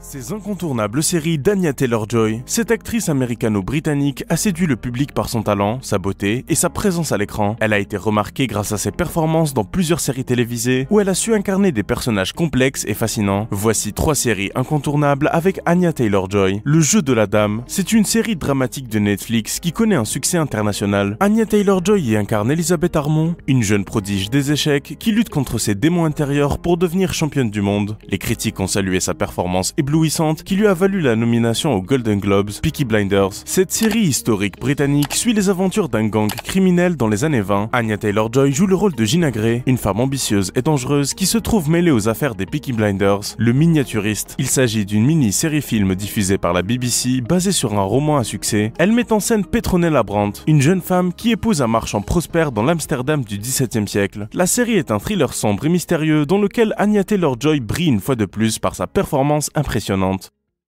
Ces incontournables séries d'Anya Taylor-Joy, cette actrice américano-britannique a séduit le public par son talent, sa beauté et sa présence à l'écran. Elle a été remarquée grâce à ses performances dans plusieurs séries télévisées où elle a su incarner des personnages complexes et fascinants. Voici trois séries incontournables avec Anya Taylor-Joy. Le jeu de la dame, c'est une série dramatique de Netflix qui connaît un succès international. Anya Taylor-Joy y incarne Elisabeth Armond, une jeune prodige des échecs qui lutte contre ses démons intérieurs pour devenir championne du monde. Les critiques ont salué sa performance et qui lui a valu la nomination aux Golden Globes, Peaky Blinders. Cette série historique britannique suit les aventures d'un gang criminel dans les années 20. Anya Taylor-Joy joue le rôle de Gina Gray, une femme ambitieuse et dangereuse qui se trouve mêlée aux affaires des Peaky Blinders, le miniaturiste. Il s'agit d'une mini-série-film diffusée par la BBC basée sur un roman à succès. Elle met en scène Petronella Brandt, une jeune femme qui épouse un marchand prospère dans l'Amsterdam du XVIIe siècle. La série est un thriller sombre et mystérieux dans lequel Anya Taylor-Joy brille une fois de plus par sa performance impressionnante impressionnante.